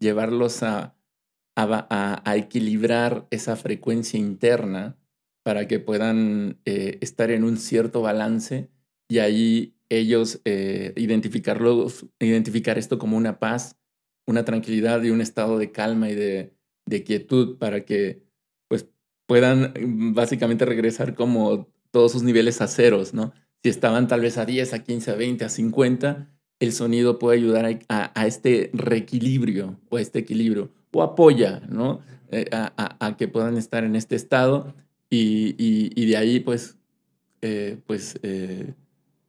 llevarlos a, equilibrar esa frecuencia interna para que puedan eh, estar en un cierto balance y ahí ellos eh, identificar esto como una paz, una tranquilidad y un estado de calma y de, quietud para que pues, puedan mm, básicamente regresar como todos sus niveles a ceros, ¿no? Si estaban tal vez a 10, a 15, a 20, a 50, el sonido puede ayudar a, este reequilibrio o este equilibrio, o apoya, eh, a, que puedan estar en este estado y, de ahí, pues, eh, pues, eh,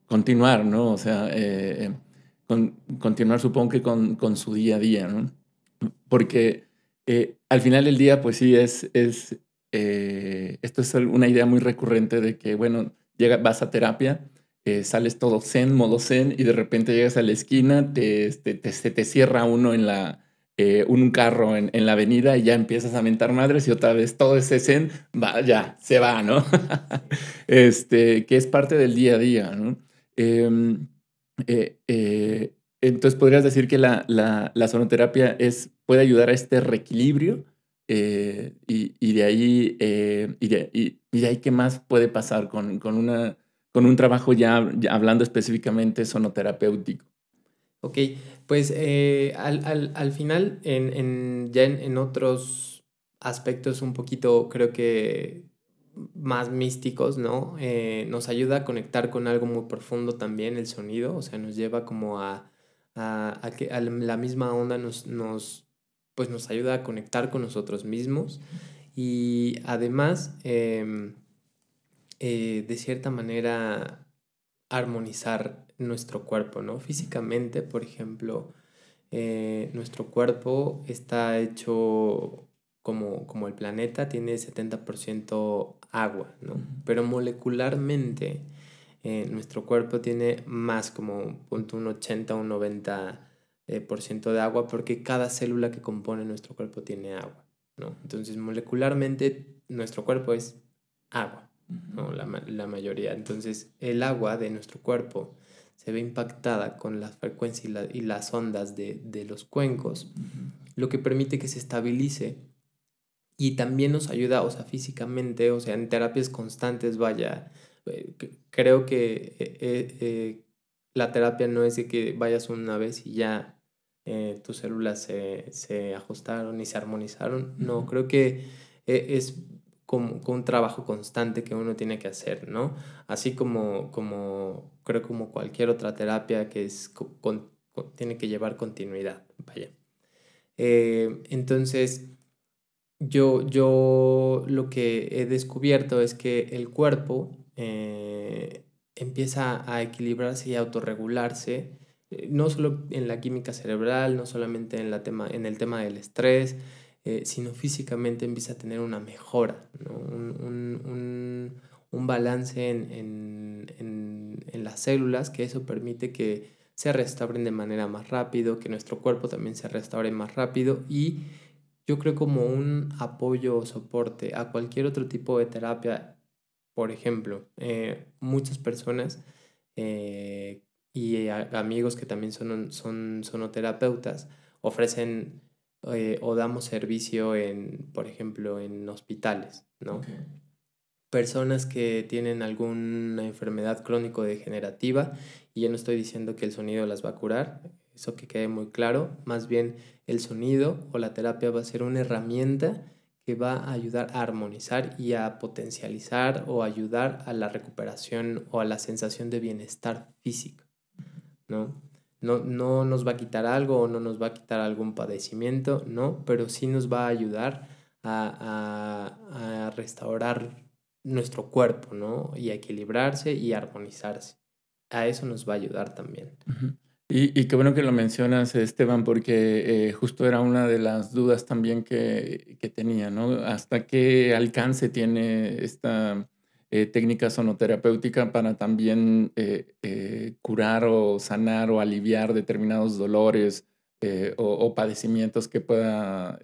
continuar, ¿no? O sea, continuar, supongo que con, su día a día, ¿no? Porque al final del día, pues sí, es, esto es una idea muy recurrente de que, bueno, llega, vas a terapia, eh, sales todo zen, modo zen, y de repente llegas a la esquina, te, este, te, cierra uno en la, eh, un carro en, la avenida y ya empiezas a mentar madres y otra vez todo ese zen, va, ya, se va, ¿no? este, que es parte del día a día, ¿no? Em, eh, entonces podrías decir que la, sonoterapia es, puede ayudar a este reequilibrio y, de ahí, y de, ahí qué más puede pasar con, con una con un trabajo ya, hablando específicamente sonoterapéutico. Ok, pues eh, al, final, en, en ya en, otros aspectos un poquito creo que más místicos, ¿no? Eh, nos ayuda a conectar con algo muy profundo también, el sonido, o sea, nos lleva como a, que la misma onda nos, nos, pues nos ayuda a conectar con nosotros mismos y además... Em, eh, de cierta manera armonizar nuestro cuerpo, ¿no? Físicamente, por ejemplo, eh, nuestro cuerpo está hecho como, el planeta, tiene 70% agua, ¿no? Pero molecularmente eh, nuestro cuerpo tiene más como un 80 un 90% de agua porque cada célula que compone nuestro cuerpo tiene agua, ¿no? Entonces molecularmente nuestro cuerpo es agua no, la, la mayoría. Entonces, el agua de nuestro cuerpo se ve impactada con las frecuencias y, las ondas de, de los cuencos, lo que permite que se estabilice y también nos ayuda, o sea, físicamente, o sea, en terapias constantes, vaya, eh, creo que eh, eh, la terapia no es de que vayas una vez y ya tus células se, se, ajustaron y se armonizaron, no, creo que es con un trabajo constante que uno tiene que hacer, ¿no? Así como, creo como cualquier otra terapia que tiene que llevar continuidad, eh, entonces, yo, lo que he descubierto es que el cuerpo eh, empieza a equilibrarse y a autorregularse, eh, no solo en la química cerebral, no solamente en, tema, en el tema del estrés, eh, sino físicamente empieza a tener una mejora, un, balance en, las células que eso permite que se restauren de manera más rápido, que nuestro cuerpo también se restaure más rápido y yo creo como un apoyo o soporte a cualquier otro tipo de terapia. Por ejemplo, eh, muchas personas eh, y amigos que también son, son sonoterapeutas ofrecen eh, o damos servicio en, por ejemplo, en hospitales, ¿no? Personas que tienen alguna enfermedad crónico-degenerativa, y yo no estoy diciendo que el sonido las va a curar, eso que quede muy claro, más bien el sonido o la terapia va a ser una herramienta que va a ayudar a armonizar y a potencializar o ayudar a la recuperación o a la sensación de bienestar físico, ¿no? No, nos va a quitar algo o no nos va a quitar algún padecimiento, no, pero sí nos va a ayudar a, restaurar nuestro cuerpo, ¿no? Y a equilibrarse y armonizarse. A eso nos va a ayudar también. Y, qué bueno que lo mencionas, Esteban, porque eh, justo era una de las dudas también que, que, tenía, ¿no? ¿Hasta qué alcance tiene esta eh, técnica sonoterapéutica para también eh, eh, curar o sanar o aliviar determinados dolores o, padecimientos que pueda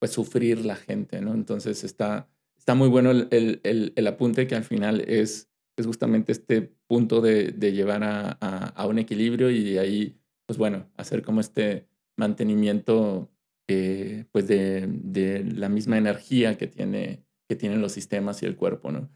pues sufrir la gente, ¿no? Entonces está, muy bueno el, apunte que al final es, justamente este punto de, llevar a, un equilibrio y de ahí, pues bueno, hacer como este mantenimiento pues de, la misma energía que tiene que tienen los sistemas y el cuerpo, ¿no?